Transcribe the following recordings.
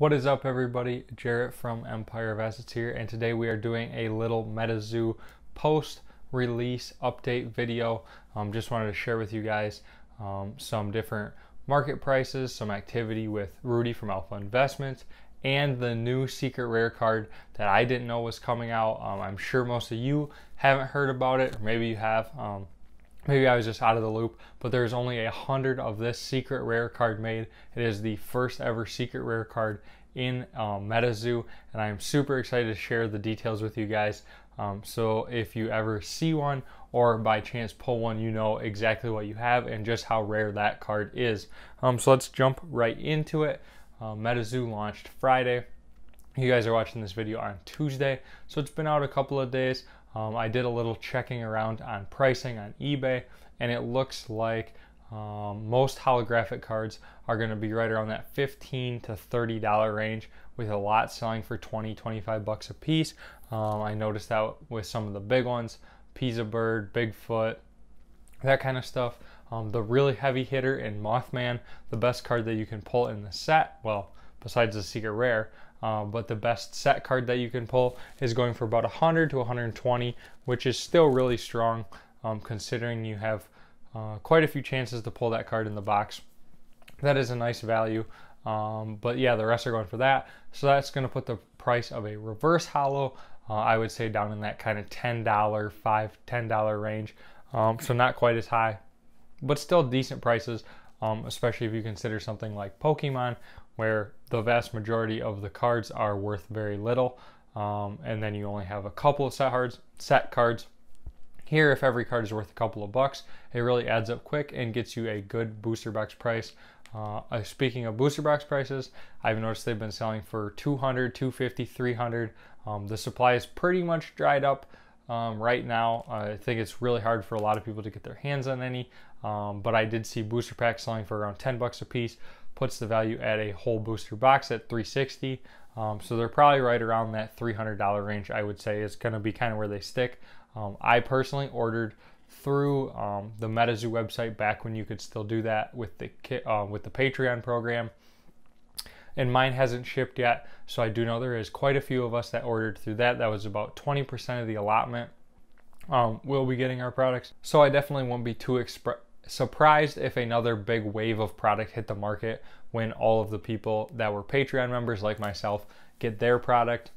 What is up everybody? Jarrett from Empire of Assets here and today we are doing a little MetaZoo post release update video. Um, just wanted to share with you guys um, some different market prices, some activity with Rudy from Alpha Investments and the new secret rare card that I didn't know was coming out. Um, I'm sure most of you haven't heard about it or maybe you have. Um, Maybe I was just out of the loop, but there's only a hundred of this secret rare card made. It is the first ever secret rare card in um, MetaZoo, and I'm super excited to share the details with you guys. Um, so if you ever see one or by chance pull one, you know exactly what you have and just how rare that card is. Um, so let's jump right into it. Uh, MetaZoo launched Friday. You guys are watching this video on Tuesday, so it's been out a couple of days. Um, I did a little checking around on pricing on eBay, and it looks like um, most holographic cards are going to be right around that 15 dollars to 30 dollar range, with a lot selling for 20, 25 bucks a piece. Um, I noticed that with some of the big ones, Pisa Bird, Bigfoot, that kind of stuff. Um, the really heavy hitter in Mothman, the best card that you can pull in the set, well, besides the Secret Rare, um, but the best set card that you can pull is going for about 100 to 120, which is still really strong um, considering you have uh, quite a few chances to pull that card in the box. That is a nice value. Um, but yeah, the rest are going for that. So that's going to put the price of a reverse hollow, uh, I would say, down in that kind of $10, 5 $10 range. Um, so not quite as high, but still decent prices, um, especially if you consider something like Pokemon, where the vast majority of the cards are worth very little, um, and then you only have a couple of set cards. Set cards. Here, if every card is worth a couple of bucks, it really adds up quick and gets you a good booster box price. Uh, uh speaking of booster box prices, I've noticed they've been selling for 200, 250, 300. Um, the supply is pretty much dried up um, right now. Uh, I think it's really hard for a lot of people to get their hands on any, um, but I did see booster packs selling for around 10 bucks a piece puts the value at a whole booster box at 360 um, so they're probably right around that $300 range i would say is going to be kind of where they stick um, i personally ordered through um, the metazoo website back when you could still do that with the uh, with the patreon program and mine hasn't shipped yet so i do know there is quite a few of us that ordered through that that was about 20% of the allotment um, we'll be getting our products so i definitely won't be too exp- surprised if another big wave of product hit the market when all of the people that were Patreon members like myself get their product.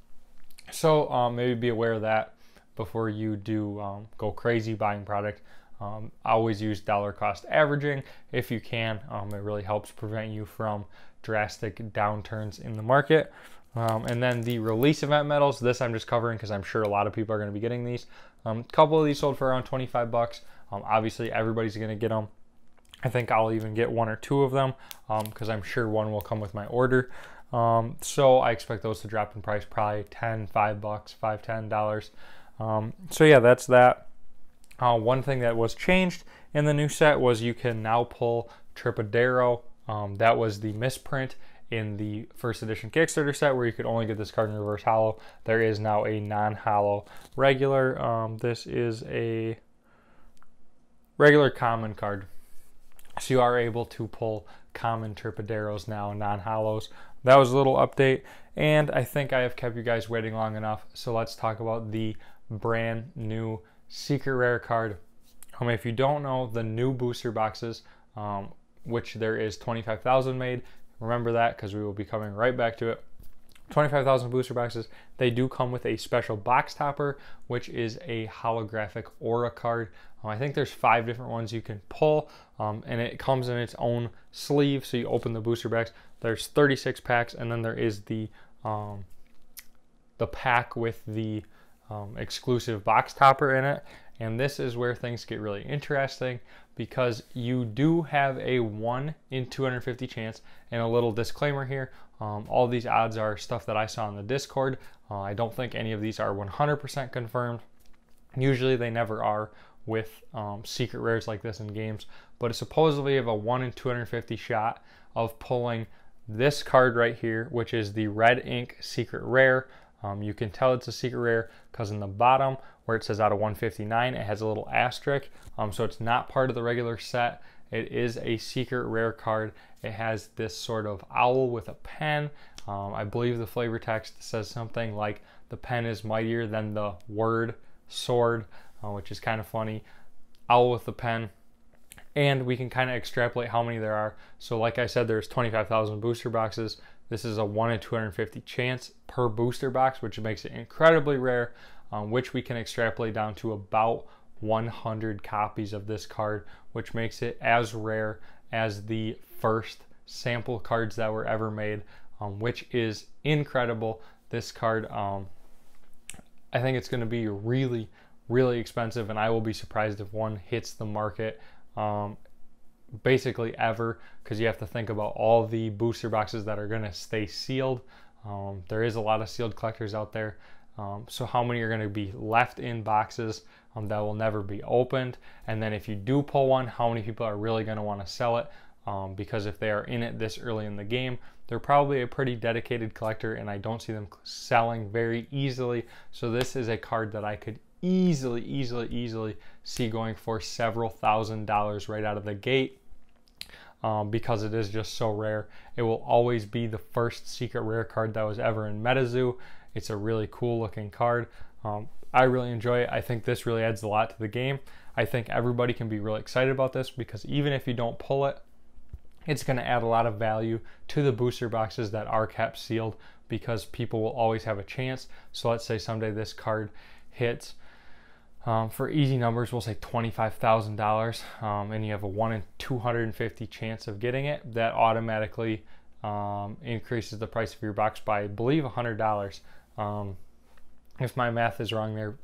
So um, maybe be aware of that before you do um, go crazy buying product. Um, always use dollar cost averaging if you can. Um, it really helps prevent you from drastic downturns in the market. Um, and then the release event medals, this I'm just covering because I'm sure a lot of people are going to be getting these. A um, couple of these sold for around 25 bucks. Um, obviously, everybody's going to get them. I think I'll even get one or two of them because um, I'm sure one will come with my order. Um, so I expect those to drop in price probably 10, 5 bucks, 5, 10 dollars. Um, so yeah, that's that. Uh, one thing that was changed in the new set was you can now pull Tripadero. Um, that was the misprint in the first edition Kickstarter set where you could only get this card in reverse hollow. There is now a non hollow regular. Um, this is a regular common card. So you are able to pull common Turpideros now, non-hollows. That was a little update, and I think I have kept you guys waiting long enough. So let's talk about the brand new secret rare card. Um, if you don't know, the new booster boxes, um, which there is 25,000 made, remember that because we will be coming right back to it. 25,000 booster boxes. They do come with a special box topper, which is a holographic aura card. Um, I think there's five different ones you can pull, um, and it comes in its own sleeve. So you open the booster packs. There's 36 packs, and then there is the um, the pack with the um, exclusive box topper in it. And this is where things get really interesting because you do have a 1 in 250 chance. And a little disclaimer here um, all these odds are stuff that I saw in the Discord. Uh, I don't think any of these are 100% confirmed. Usually they never are with um, secret rares like this in games, but it's supposedly of a 1 in 250 shot of pulling this card right here, which is the red ink secret rare. Um, you can tell it's a secret rare because in the bottom where it says out of 159, it has a little asterisk. Um, so it's not part of the regular set. It is a secret rare card. It has this sort of owl with a pen. Um, I believe the flavor text says something like the pen is mightier than the word sword uh, which is kind of funny. Owl with the pen. And we can kind of extrapolate how many there are. So like I said, there's 25,000 booster boxes. This is a 1 in 250 chance per booster box, which makes it incredibly rare, um, which we can extrapolate down to about 100 copies of this card, which makes it as rare as the first sample cards that were ever made, um, which is incredible. This card, um, I think it's going to be really really expensive, and I will be surprised if one hits the market um, basically ever because you have to think about all the booster boxes that are going to stay sealed. Um, there is a lot of sealed collectors out there. Um, so how many are going to be left in boxes um, that will never be opened? And then if you do pull one, how many people are really going to want to sell it? Um, because if they are in it this early in the game, they're probably a pretty dedicated collector, and I don't see them selling very easily. So this is a card that I could easily, easily, easily see going for several thousand dollars right out of the gate. Um, because it is just so rare. It will always be the first secret rare card that was ever in MetaZoo. It's a really cool looking card. Um, I really enjoy it. I think this really adds a lot to the game. I think everybody can be really excited about this because even if you don't pull it, it's going to add a lot of value to the booster boxes that are kept sealed because people will always have a chance. So let's say someday this card hits um, for easy numbers, we'll say $25,000 um, and you have a 1 in 250 chance of getting it. That automatically um, increases the price of your box by, I believe, $100. Um, if my math is wrong there,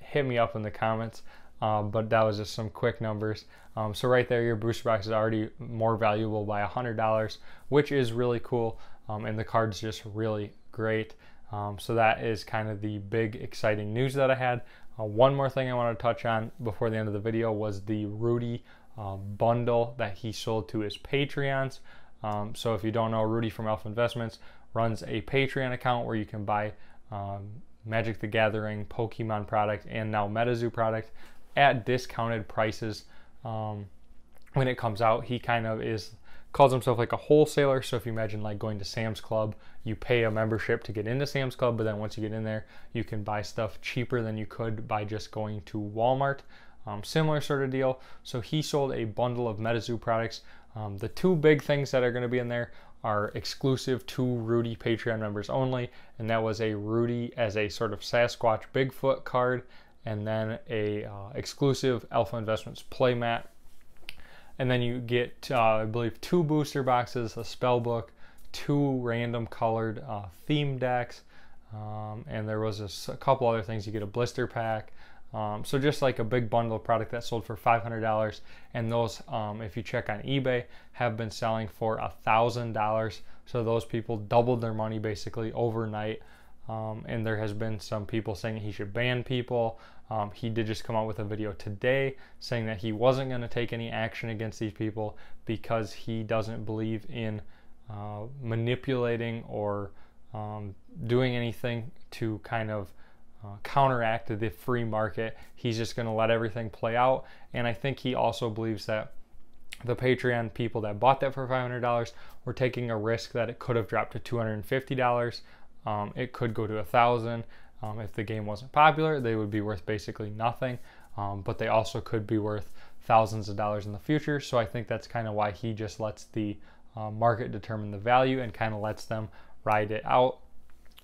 hit me up in the comments. Um, but that was just some quick numbers. Um, so right there, your booster box is already more valuable by $100, which is really cool. and the card's just really great. Um, so that is kind of the big exciting news that I had. Uh, one more thing I want to touch on before the end of the video was the Rudy uh, bundle that he sold to his Patreons. Um, so if you don't know, Rudy from Elf Investments runs a Patreon account where you can buy um, Magic the Gathering, Pokemon product, and now MetaZoo product at discounted prices um, when it comes out. He kind of is calls himself like a wholesaler. So if you imagine like going to Sam's Club you pay a membership to get into Sam's Club, but then once you get in there, you can buy stuff cheaper than you could by just going to Walmart. Um, similar sort of deal. So he sold a bundle of MetaZoo products. Um, the two big things that are going to be in there are exclusive to Rudy Patreon members only, and that was a Rudy as a sort of Sasquatch Bigfoot card, and then a uh, exclusive Alpha Investments playmat. And then you get, uh, I believe, two booster boxes, a spell book, two random colored uh, theme decks, um, and there was a, a, couple other things. You get a blister pack. Um, so just like a big bundle product that sold for $500 and those um, if you check on ebay have been selling for $1000 so those people doubled their money basically overnight um, and there has been some people saying he should ban people. Um, he did just come out with a video today saying that he wasn't going to take any action against these people because he doesn't believe in uh, manipulating or um, doing anything to kind of uh, counteract the free market. He's just going to let everything play out. And I think he also believes that the Patreon people that bought that for $500 were taking a risk that it could have dropped to $250. Um, it could go to 1000 um, If the game wasn't popular, they would be worth basically nothing, um, but they also could be worth thousands of dollars in the future. So I think that's kind of why he just lets the uh, market determine the value and kind of lets them ride it out.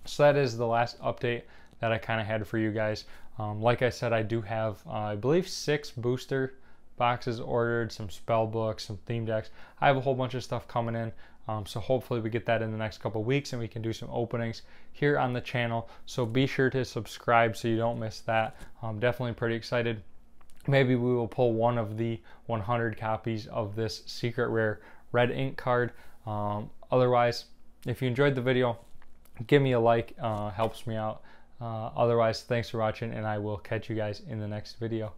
So that is the last update that I kind of had for you guys. Um, like I said, I do have, uh, I believe, six booster boxes ordered, some spell books, some theme decks. I have a whole bunch of stuff coming in. Um, so hopefully we get that in the next couple weeks and we can do some openings here on the channel. So be sure to subscribe so you don't miss that. I'm definitely pretty excited. Maybe we will pull one of the 100 copies of this secret rare red ink card. Um, otherwise, if you enjoyed the video, give me a like, uh, helps me out. Uh, otherwise, thanks for watching and I will catch you guys in the next video.